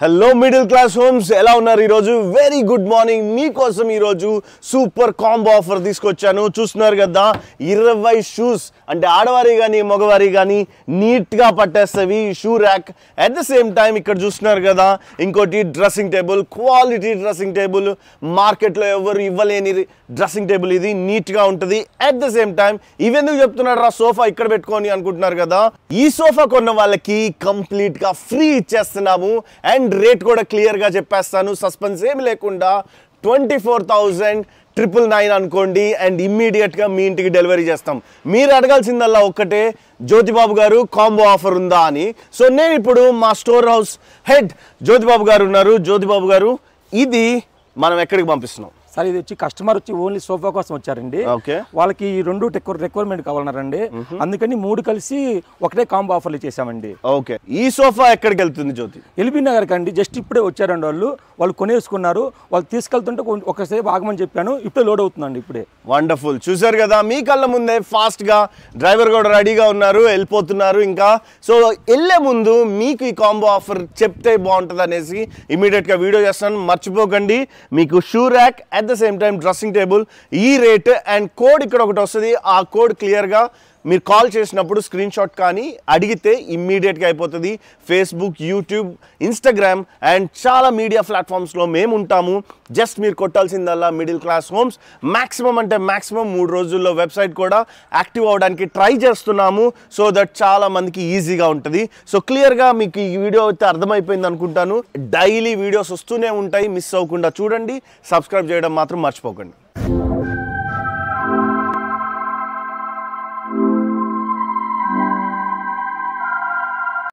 hello middle class homes ఎలా ఉన్నారు ఈరోజు వెరీ గుడ్ మార్నింగ్ మీకోసం ఈరోజు సూపర్ కాంబో ఆఫర్ తీసుకొచ్చాను చూస్తున్నారు కదా ఇరవై షూస్ అంటే ఆడవారి కానీ మగవారి కానీ నీట్గా పట్టేస్తవి shoe rack at the same time ఇక్కడ చూస్తున్నారు కదా ఇంకోటి dressing table quality dressing table మార్కెట్లో ఎవరు ఇవ్వలేని డ్రెస్సింగ్ టేబుల్ ఇది నీట్గా ఉంటుంది అట్ ద సేమ్ టైం ఇవెందుకు చెప్తున్నాడు రా సోఫా ఇక్కడ పెట్టుకొని అనుకుంటున్నారు కదా ఈ సోఫా కొన్న వాళ్ళకి కంప్లీట్గా ఫ్రీ ఇచ్చేస్తున్నాము అండ్ అండ్ రేట్ కూడా క్లియర్గా చెప్పేస్తాను సస్పెన్స్ ఏమి లేకుండా twenty four thousand triple nine అనుకోండి అండ్ ఇమ్మీడియట్గా మీ ఇంటికి డెలివరీ చేస్తాం మీరు అడగాల్సిందల్లా ఒక్కటే జ్యోతిబాబు గారు కాంబో ఆఫర్ ఉందా అని సో నేను ఇప్పుడు మా స్టోర్ హౌస్ హెడ్ జ్యోతిబాబు గారు ఉన్నారు జ్యోతిబాబు గారు ఇది మనం ఎక్కడికి పంపిస్తున్నాం సార్ ఇది వచ్చి కస్టమర్ వచ్చి ఓన్లీ సోఫా కోసం వచ్చారండి వాళ్ళకి ఈ రెండు రిక్వైర్మెంట్ కావాలన్నారండి అందుకని మూడు కలిసి ఒకటే కాంబో ఆఫర్లు చేశామండి ఓకే ఈ సోఫా ఎక్కడికి వెళ్తుంది జ్యోతి ఎల్బీ నగర్ అండి జస్ట్ ఇప్పుడే వచ్చారండి వాళ్ళు వాళ్ళు కొనేసుకున్నారు వాళ్ళు తీసుకెళ్తుంటే ఒకసేపు ఆగమని చెప్పాను ఇప్పుడే లోడ్ అవుతుందండి ఇప్పుడే వండర్ఫుల్ చూసారు కదా మీ కళ్ళ ముందే ఫాస్ట్ గా డ్రైవర్ కూడా రెడీగా ఉన్నారు వెళ్ళిపోతున్నారు ఇంకా సో వెళ్ళే ముందు మీకు ఈ కాంబో ఆఫర్ చెప్తే బాగుంటుంది అనేసి ఇమీడియట్ గా వీడియో చేస్తాను మర్చిపోకండి మీకు shoe rack at at the same time dressing table ఈ రేట్ అండ్ కోడ్ ఇక్కడ ఒకటి వస్తుంది ఆ కోడ్ క్లియర్గా మీరు కాల్ చేసినప్పుడు స్క్రీన్ షాట్ కానీ అడిగితే ఇమ్మీడియట్గా అయిపోతుంది ఫేస్బుక్ యూట్యూబ్ ఇన్స్టాగ్రామ్ అండ్ చాలా మీడియా ప్లాట్ఫామ్స్లో మేము ఉంటాము జస్ట్ మీరు కొట్టాల్సిందల్లా మిడిల్ క్లాస్ హోమ్స్ మ్యాక్సిమం అంటే మ్యాక్సిమం మూడు రోజుల్లో వెబ్సైట్ కూడా యాక్టివ్ అవ్వడానికి ట్రై చేస్తున్నాము సో దట్ చాలా మందికి ఈజీగా ఉంటుంది సో క్లియర్గా మీకు ఈ వీడియో అయితే అర్థమైపోయింది అనుకుంటాను డైలీ వీడియోస్ వస్తూనే ఉంటాయి మిస్ అవ్వకుండా చూడండి సబ్స్క్రైబ్ చేయడం మాత్రం మర్చిపోకండి